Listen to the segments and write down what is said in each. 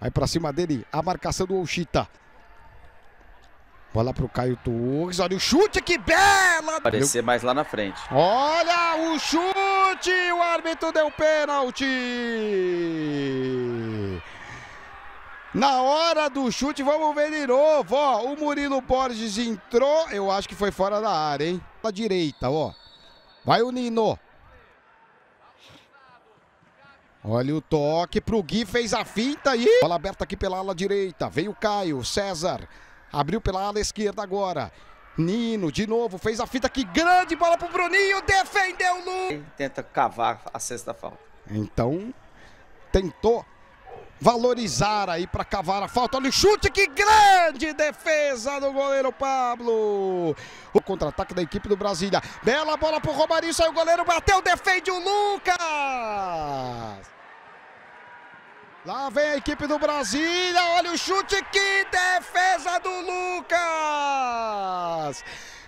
Vai para cima dele a marcação do Olchita. Bola pro Caio Torres. Olha o chute, que bela! Parecer mais lá na frente. Olha o chute! O árbitro deu pênalti! Na hora do chute, vamos ver de novo, ó. O Murilo Borges entrou, eu acho que foi fora da área, hein? Da direita, ó. Vai o Nino. Olha o toque pro Gui, fez a finta e... Bola aberta aqui pela ala direita, veio o Caio, César, abriu pela ala esquerda agora. Nino, de novo, fez a fita, que grande bola pro Bruninho, defendeu o Lu... Tenta cavar a sexta falta. Então, tentou valorizar aí para cavar a falta. Olha o chute, que grande defesa do goleiro Pablo. O contra-ataque da equipe do Brasília. Bela bola pro Romarinho, saiu o goleiro, bateu, defende o Lucas. Lá vem a equipe do Brasília, olha o chute, que defesa do Lucas!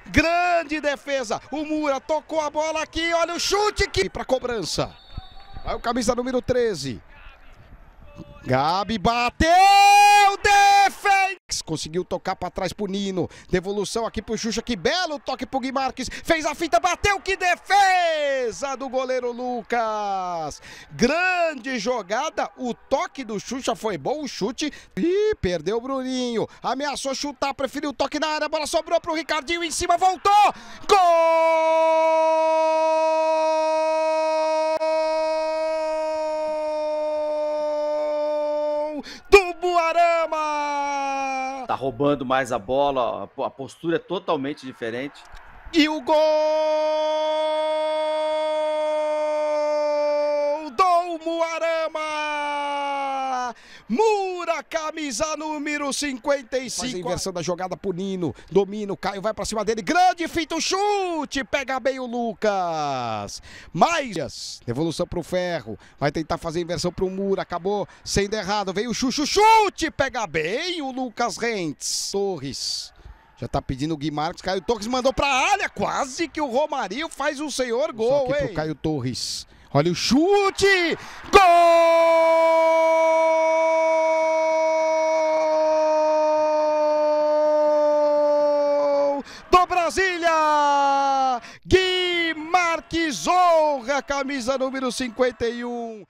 Grande defesa, o Mura tocou a bola aqui, olha o chute que para cobrança. Vai o camisa número 13. Gabi bateu! conseguiu tocar para trás pro Nino, devolução aqui pro Xuxa, que belo toque pro Guimarães. fez a fita, bateu, que defesa do goleiro Lucas! Grande jogada, o toque do Xuxa foi bom, o chute, e perdeu o Bruninho, ameaçou chutar, preferiu o toque na área, a bola sobrou pro Ricardinho, em cima, voltou, gol! do Buarama! Tá roubando mais a bola, a postura é totalmente diferente. E o gol do Muara Mura, camisa número 55. Faz a inversão da jogada pro Nino. Domina, o Caio vai pra cima dele. Grande fita, o chute. Pega bem o Lucas. Mais. Devolução pro Ferro. Vai tentar fazer a inversão pro Mura. Acabou sendo errado. Veio o Chuchu. Chute. Pega bem o Lucas Rentes. Torres. Já tá pedindo o Guimarães. Caio Torres mandou pra área. Quase que o Romário faz o senhor gol, Só aqui hein? pro Caio Torres. Olha o chute. Gol! do Brasília, Gui Marques honra a camisa número 51.